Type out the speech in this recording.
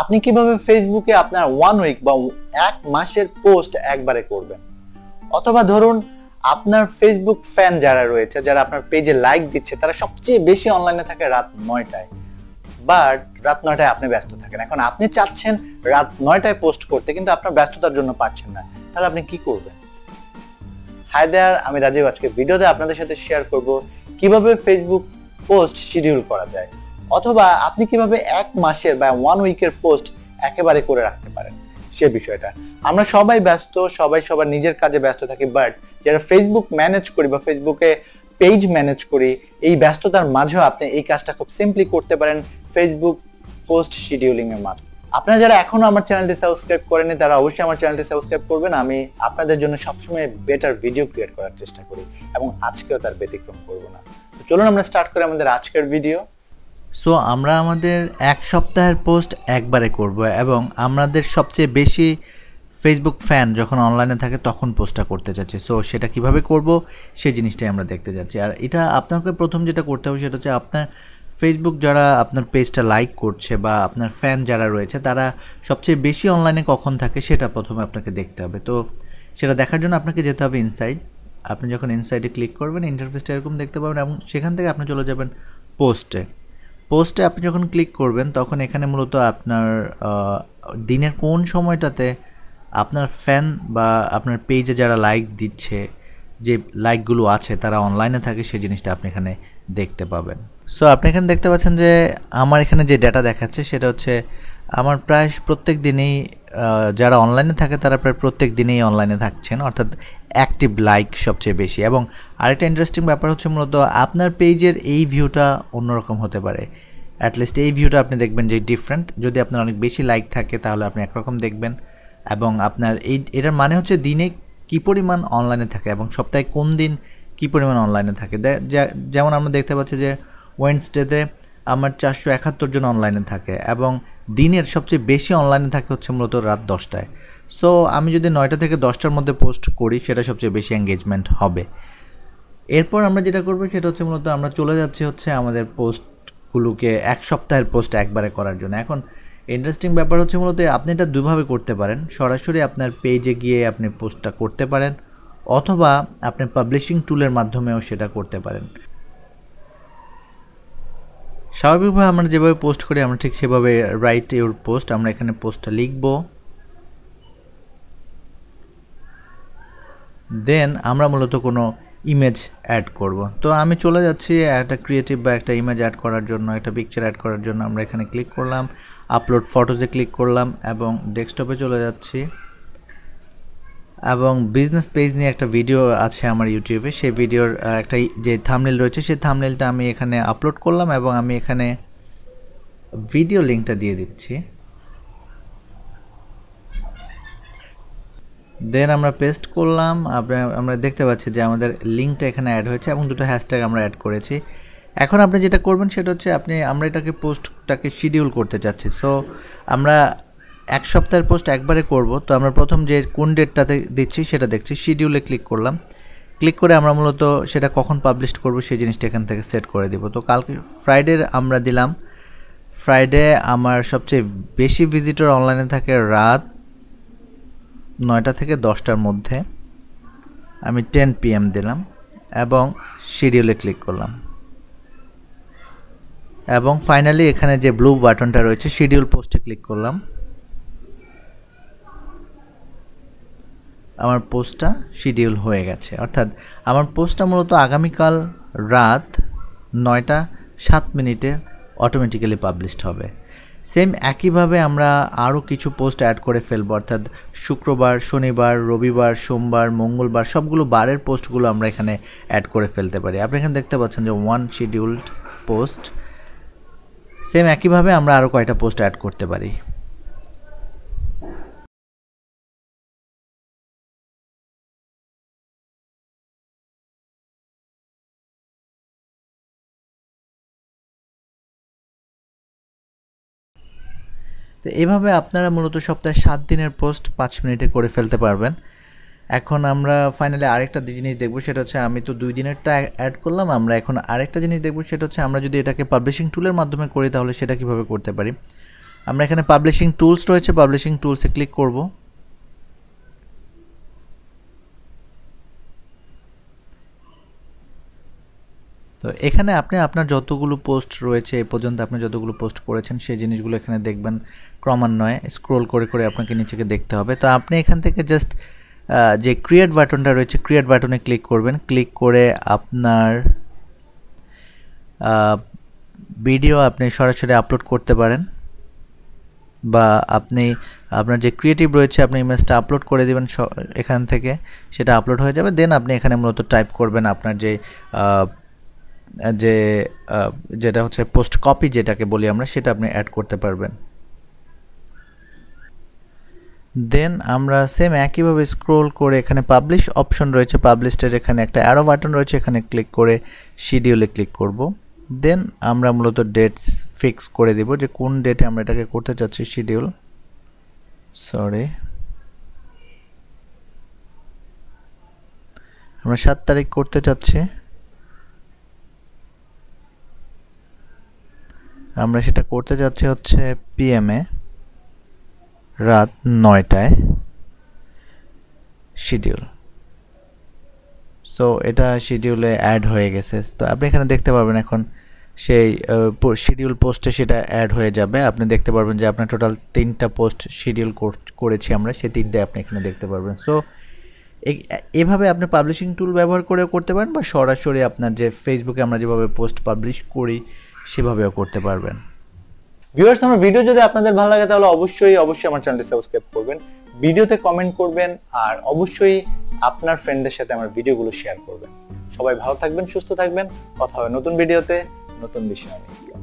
আপনি কিভাবে ফেসবুকে আপনার ওয়ান উইক বা এক মাসের পোস্ট একবারে করবেন অথবা ধরুন আপনার ফেসবুক ফ্যান যারা রয়েছে যারা আপনার পেজে লাইক দিচ্ছে তারা সবচেয়ে বেশি অনলাইনে থাকে রাত নয়টায় বাট রাত নয়টায় আপনি ব্যস্ত থাকেন এখন আপনি চাচ্ছেন রাত নয়টায় পোস্ট করতে কিন্তু আপনার ব্যস্ততার জন্য পারছেন না তাহলে আপনি কি করবেন হাই দেয়ার আমি রাজীব আজকে ভিডিওতে আপনাদের সাথে শেয়ার করব কিভাবে ফেসবুক পোস্ট শিডিউল করা যায় অথবা আপনি কিভাবে এক মাসের বা ওয়ান উইকের পোস্ট একেবারে করে রাখতে পারেন সে বিষয়টা আমরা সবাই ব্যস্ত সবাই সবার নিজের কাজে ব্যস্ত থাকি বাট যারা ফেসবুক ম্যানেজ করি বা ফেসবুকে পেজ ম্যানেজ করি এই ব্যস্ততার মাঝেও আপনি এই কাজটা খুব সিম্পলি করতে পারেন ফেসবুক পোস্ট শিডিউলিং এর মাধ্যমে আপনারা যারা এখনো আমার চ্যানেলটি সাবস্ক্রাইব করেনি তারা অবশ্যই আমার চ্যানেলটি সাবস্ক্রাইব করবেন আমি আপনাদের জন্য সবসময় বেটার ভিডিও ক্রিয়েট করার চেষ্টা করি এবং আজকেও তার ব্যতিক্রম করব না চলুন আমরা স্টার্ট করি আমাদের আজকের ভিডিও সো আমরা আমাদের এক সপ্তাহের পোস্ট একবারে করব এবং আমাদের সবচেয়ে বেশি ফেসবুক ফ্যান যখন অনলাইনে থাকে তখন পোস্টটা করতে চাচ্ছি সো সেটা কিভাবে করব সেই জিনিসটাই আমরা দেখতে যাচ্ছি আর এটা আপনাকে প্রথম যেটা করতে হবে সেটা হচ্ছে আপনার ফেসবুক যারা আপনার পেজটা লাইক করছে বা আপনার ফ্যান যারা রয়েছে তারা সবচেয়ে বেশি অনলাইনে কখন থাকে সেটা প্রথমে আপনাকে দেখতে হবে তো সেটা দেখার জন্য আপনাকে যেতে হবে ইনসাইড আপনি যখন ইনসাইডে ক্লিক করবেন ইন্টারফেসটা এরকম দেখতে পাবেন এবং সেখান থেকে আপনি চলে যাবেন পোস্টে পোস্টে আপনি যখন ক্লিক করবেন তখন এখানে মূলত আপনার দিনের কোন সময়টাতে আপনার ফ্যান বা আপনার পেজে যারা লাইক দিচ্ছে যে লাইকগুলো আছে তারা অনলাইনে থাকে সেই জিনিসটা আপনি এখানে দেখতে পাবেন সো আপনি এখানে দেখতে পাচ্ছেন যে আমার এখানে যে ডেটা দেখাচ্ছে সেটা হচ্ছে আমার প্রায় প্রত্যেক দিনেই যারা অনলাইনে থাকে তারা প্রায় প্রত্যেক দিনেই অনলাইনে থাকছেন অর্থাৎ অ্যাক্টিভ লাইক সবচেয়ে বেশি এবং আরেকটা ইন্টারেস্টিং ব্যাপার হচ্ছে মূলত আপনার পেজের এই ভিউটা অন্যরকম হতে পারে অ্যাটলিস্ট এই ভিউটা আপনি দেখবেন যে ডিফারেন্ট যদি আপনার অনেক বেশি লাইক থাকে তাহলে আপনি একরকম দেখবেন এবং আপনার এই এটার মানে হচ্ছে দিনে কী পরিমাণ অনলাইনে থাকে এবং সপ্তাহে কোন দিন কী পরিমাণ অনলাইনে থাকে যেমন আমরা দেখতে পাচ্ছি যে ওয়েন্সডেতে আমার চারশো একাত্তর জন অনলাইনে থাকে এবং দিনের সবচেয়ে বেশি অনলাইনে থাকে হচ্ছে মূলত রাত দশটায় সো আমি যদি নয়টা থেকে দশটার মধ্যে পোস্ট করি সেটা সবচেয়ে বেশি এঙ্গেজমেন্ট হবে এরপর আমরা যেটা করবো সেটা হচ্ছে মূলত আমরা চলে যাচ্ছি হচ্ছে আমাদের পোস্টগুলোকে এক সপ্তাহের পোস্ট একবারে করার জন্য এখন ইন্টারেস্টিং ব্যাপার হচ্ছে মূলত আপনি এটা দুভাবে করতে পারেন সরাসরি আপনার পেজে গিয়ে আপনি পোস্টটা করতে পারেন অথবা আপনি পাবলিশিং টুলের মাধ্যমেও সেটা করতে পারেন স্বাভাবিকভাবে আমরা যেভাবে পোস্ট করি আমরা ঠিক সেভাবে রাইট ইউর পোস্ট আমরা এখানে পোস্টটা লিখব দেন আমরা মূলত কোনো ইমেজ অ্যাড করব তো আমি চলে যাচ্ছি একটা ক্রিয়েটিভ বা একটা ইমেজ অ্যাড করার জন্য একটা পিকচার অ্যাড করার জন্য আমরা এখানে ক্লিক করলাম আপলোড ফটোজে ক্লিক করলাম এবং ডেস্কটপে চলে যাচ্ছি এবং বিজনেস পেজ নিয়ে একটা ভিডিও আছে আমার ইউটিউবে সেই ভিডিওর একটা যে থামনেল রয়েছে সেই থামনেলটা আমি এখানে আপলোড করলাম এবং আমি এখানে ভিডিও লিঙ্কটা দিয়ে দিচ্ছি দেন আমরা পেস্ট করলাম আমরা দেখতে পাচ্ছি যে আমাদের লিঙ্কটা এখানে অ্যাড হয়েছে এবং দুটো হ্যাশট্যাগ আমরা অ্যাড করেছি এখন আপনি যেটা করবেন সেটা হচ্ছে আপনি আমরা এটাকে পোস্টটাকে শিডিউল করতে চাচ্ছি সো আমরা এক সপ্তাহের পোস্ট একবারে করব তো আমরা প্রথম যে কোন ডেটটাতে দিচ্ছি সেটা দেখছি শিডিউলে ক্লিক করলাম ক্লিক করে আমরা মূলত সেটা কখন পাবলিশ করব সেই জিনিসটা এখান থেকে সেট করে দেব তো কালকে ফ্রাইডে আমরা দিলাম ফ্রাইডে আমার সবচেয়ে বেশি ভিজিটর অনলাইনে থাকে রাত নয়টা থেকে দশটার মধ্যে আমি টেন পিএম দিলাম এবং শিডিউলে ক্লিক করলাম এবং ফাইনালি এখানে যে ব্লু বাটনটা রয়েছে শিডিউল পোস্টে ক্লিক করলাম আমার পোস্টটা শিডিউল হয়ে গেছে অর্থাৎ আমার পোস্টটা মূলত আগামীকাল রাত নয়টা সাত মিনিটে অটোমেটিক্যালি পাবলিশড হবে সেম একইভাবে আমরা আরও কিছু পোস্ট অ্যাড করে ফেলব অর্থাৎ শুক্রবার শনিবার রবিবার সোমবার মঙ্গলবার সবগুলো বারের পোস্টগুলো আমরা এখানে অ্যাড করে ফেলতে পারি আপনি এখানে দেখতে পাচ্ছেন যে ওয়ান শিডিউল্ড পোস্ট সেম একইভাবে আমরা আরও কয়টা পোস্ট অ্যাড করতে পারি তো এভাবে আপনারা মূলত সপ্তাহে সাত দিনের পোস্ট পাঁচ মিনিটে করে ফেলতে পারবেন এখন আমরা ফাইনালি আরেকটা জিনিস দেখবো সেটা হচ্ছে আমি তো দুই দিনেরটা অ্যাড করলাম আমরা এখন আরেকটা জিনিস দেখবো সেটা হচ্ছে আমরা যদি এটাকে পাবলিশিং টুলের মাধ্যমে করি তাহলে সেটা কীভাবে করতে পারি আমরা এখানে পাবলিশিং টুলস রয়েছে পাবলিশিং টুলসে ক্লিক করবো তো এখানে আপনি আপনার যতগুলো পোস্ট রয়েছে এ পর্যন্ত আপনি যতগুলো পোস্ট করেছেন সেই জিনিসগুলো এখানে দেখবেন ক্রমান্বয়ে স্ক্রোল করে করে আপনাকে নিচেকে দেখতে হবে তো আপনি এখান থেকে জাস্ট যে ক্রিয়েট বাটনটা রয়েছে ক্রিয়েট বাটনে ক্লিক করবেন ক্লিক করে আপনার ভিডিও আপনি সরাসরি আপলোড করতে পারেন বা আপনি আপনার যে ক্রিয়েটিভ রয়েছে আপনি ইমেজটা আপলোড করে দেবেন এখান থেকে সেটা আপলোড হয়ে যাবে দেন আপনি এখানে মূলত টাইপ করবেন আপনার যে যে যেটা হচ্ছে পোস্ট কপি যেটাকে বলি আমরা সেটা আপনি অ্যাড করতে পারবেন দেন আমরা সেম একইভাবে স্ক্রোল করে এখানে পাবলিশ অপশন রয়েছে পাবলিশটার এখানে একটা অ্যারো বাটন রয়েছে এখানে ক্লিক করে শিডিউলে ক্লিক করব দেন আমরা মূলত ডেটস ফিক্স করে দেব যে কোন ডেটে আমরা এটাকে করতে চাচ্ছি শিডিউল সরি আমরা সাত তারিখ করতে চাচ্ছি আমরা সেটা করতে যাচ্ছি হচ্ছে পিএমএ রাত নয়টায় শিডিউল সো এটা শিডিউলে অ্যাড হয়ে গেছে তো আপনি এখানে দেখতে পাবেন এখন সেই শিডিউল পোস্টে সেটা অ্যাড হয়ে যাবে আপনি দেখতে পারবেন যে আপনার টোটাল তিনটা পোস্ট শিডিউল করেছি আমরা সেই তিনটে আপনি এখানে দেখতে পারবেন সো এভাবে আপনি পাবলিশিং টুল ব্যবহার করেও করতে পারেন বা সরাসরি আপনার যে ফেসবুকে আমরা যেভাবে পোস্ট পাবলিশ করি সেভাবেও করতে পারবেন ভিউয়ার্স আমার ভিডিও যদি আপনাদের ভালো লাগে তাহলে অবশ্যই অবশ্যই আমার চ্যানেলটি সাবস্ক্রাইব করবেন ভিডিওতে কমেন্ট করবেন আর অবশ্যই আপনার ফ্রেন্ডদের সাথে আমার ভিডিওগুলো শেয়ার করবেন সবাই ভালো থাকবেন সুস্থ থাকবেন কথা হবে নতুন ভিডিওতে নতুন বিষয় নিয়ে